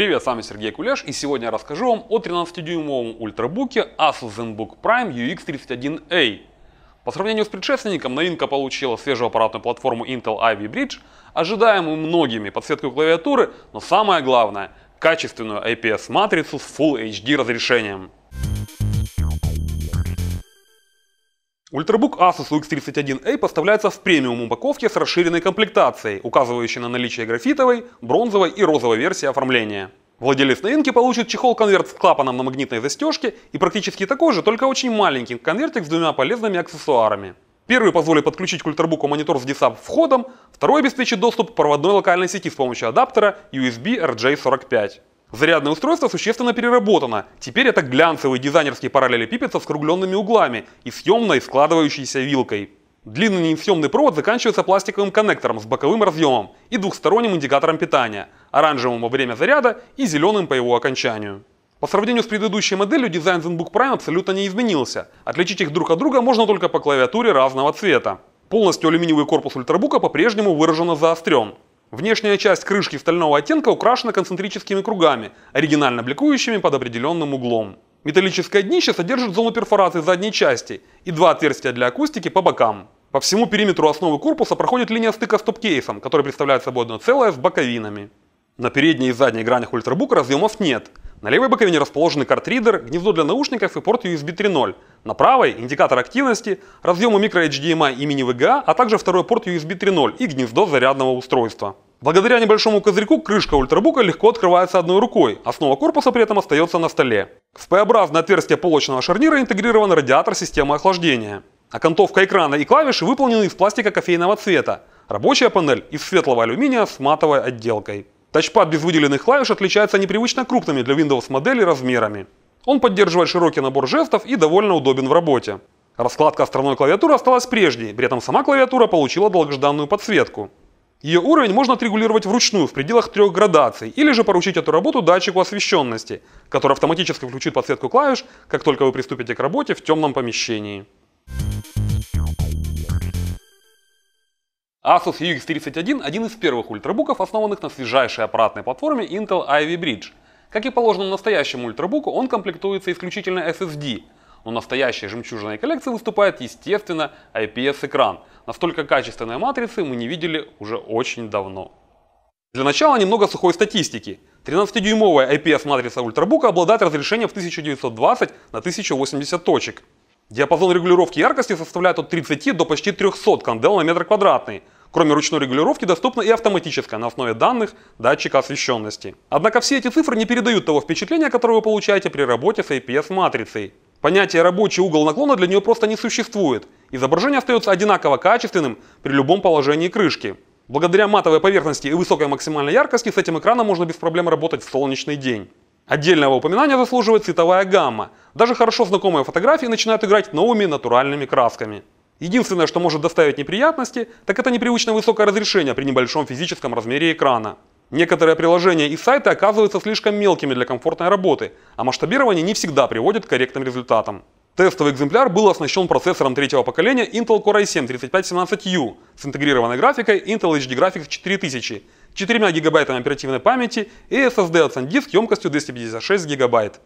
Привет, с вами Сергей Кулеш и сегодня я расскажу вам о 13-дюймовом ультрабуке Asus ZenBook Prime UX31A. По сравнению с предшественником, новинка получила свежую аппаратную платформу Intel Ivy Bridge, ожидаемую многими подсветку клавиатуры, но самое главное – качественную IPS-матрицу с Full HD разрешением. Ультрабук Asus UX31A поставляется в премиум упаковке с расширенной комплектацией, указывающей на наличие графитовой, бронзовой и розовой версии оформления. Владелец новинки получит чехол-конверт с клапаном на магнитной застежке и практически такой же, только очень маленький конвертик с двумя полезными аксессуарами. Первый позволит подключить к ультрабуку монитор с DSAP входом, второй обеспечит доступ к проводной локальной сети с помощью адаптера USB RJ45. Зарядное устройство существенно переработано. Теперь это глянцевый дизайнерский параллелепипед со скругленными углами и съемной складывающейся вилкой. Длинный несъемный провод заканчивается пластиковым коннектором с боковым разъемом и двухсторонним индикатором питания, оранжевым во время заряда и зеленым по его окончанию. По сравнению с предыдущей моделью дизайн ZenBook Prime абсолютно не изменился. Отличить их друг от друга можно только по клавиатуре разного цвета. Полностью алюминиевый корпус ультрабука по-прежнему выраженно заострен. Внешняя часть крышки стального оттенка украшена концентрическими кругами, оригинально бликующими под определенным углом. Металлическое днище содержит зону перфорации задней части и два отверстия для акустики по бокам. По всему периметру основы корпуса проходит линия стыка с топ-кейсом, который представляет собой одно целое с боковинами. На передней и задней гранях ультрабука разъемов нет, на левой боковине расположены картридер, гнездо для наушников и порт USB 3.0. На правой – индикатор активности, разъемы Micro HDMI и mini-VGA, а также второй порт USB 3.0 и гнездо зарядного устройства. Благодаря небольшому козырьку крышка ультрабука легко открывается одной рукой, основа корпуса при этом остается на столе. В П-образное отверстие полочного шарнира интегрирован радиатор системы охлаждения. Окантовка экрана и клавиши выполнены из пластика кофейного цвета. Рабочая панель из светлого алюминия с матовой отделкой. Тачпад без выделенных клавиш отличается непривычно крупными для Windows модели размерами. Он поддерживает широкий набор жестов и довольно удобен в работе. Раскладка островной клавиатуры осталась прежней, при этом сама клавиатура получила долгожданную подсветку. Ее уровень можно отрегулировать вручную в пределах трех градаций, или же поручить эту работу датчику освещенности, который автоматически включит подсветку клавиш, как только вы приступите к работе в темном помещении. Asus UX31 – один из первых ультрабуков, основанных на свежайшей аппаратной платформе Intel Ivy Bridge. Как и положено настоящему ультрабуку, он комплектуется исключительно SSD, но настоящей жемчужиной коллекции выступает, естественно, IPS-экран. Настолько качественной матрицы мы не видели уже очень давно. Для начала немного сухой статистики. 13-дюймовая IPS-матрица ультрабука обладает разрешением в 1920 на 1080 точек. Диапазон регулировки яркости составляет от 30 до почти 300 кандел на метр квадратный. Кроме ручной регулировки доступна и автоматическая на основе данных датчика освещенности. Однако все эти цифры не передают того впечатления, которое вы получаете при работе с IPS-матрицей. Понятие «рабочий угол наклона» для нее просто не существует. Изображение остается одинаково качественным при любом положении крышки. Благодаря матовой поверхности и высокой максимальной яркости с этим экраном можно без проблем работать в солнечный день. Отдельного упоминания заслуживает цветовая гамма. Даже хорошо знакомые фотографии начинают играть новыми натуральными красками. Единственное, что может доставить неприятности, так это непривычно высокое разрешение при небольшом физическом размере экрана. Некоторые приложения и сайты оказываются слишком мелкими для комфортной работы, а масштабирование не всегда приводит к корректным результатам. Тестовый экземпляр был оснащен процессором третьего поколения Intel Core i7 3517U с интегрированной графикой Intel HD Graphics 4000 4 гигабайтами оперативной памяти и SSD от SanDisk емкостью 256 гигабайт.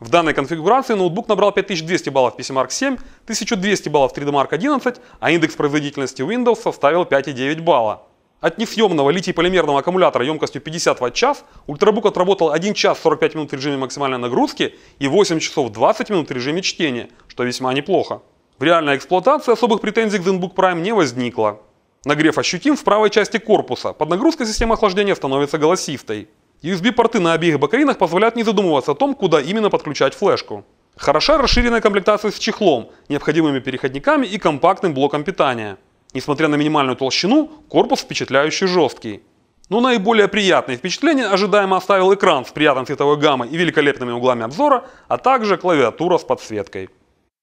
В данной конфигурации ноутбук набрал 5200 баллов PCMark 7, 1200 баллов 3D Mark 11, а индекс производительности Windows составил 5,9 балла. От несъемного литий-полимерного аккумулятора емкостью 50 Вт-час ультрабук отработал 1 час 45 минут в режиме максимальной нагрузки и 8 часов 20 минут в режиме чтения, что весьма неплохо. В реальной эксплуатации особых претензий к ZenBook Prime не возникло. Нагрев ощутим в правой части корпуса. Под нагрузкой система охлаждения становится голосистой. USB-порты на обеих бокаринах позволяют не задумываться о том, куда именно подключать флешку. Хороша расширенная комплектация с чехлом, необходимыми переходниками и компактным блоком питания. Несмотря на минимальную толщину, корпус впечатляюще жесткий. Но наиболее приятное впечатление ожидаемо оставил экран с приятной цветовой гаммой и великолепными углами обзора, а также клавиатура с подсветкой.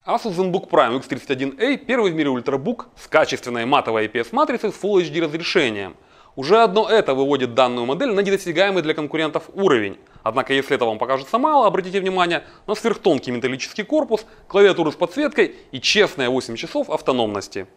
Asus ZenBook Prime X31A – первый в мире ультрабук с качественной матовой IPS-матрицей с Full HD разрешением. Уже одно это выводит данную модель на недосягаемый для конкурентов уровень. Однако, если этого вам покажется мало, обратите внимание на сверхтонкий металлический корпус, клавиатуру с подсветкой и честные 8 часов автономности.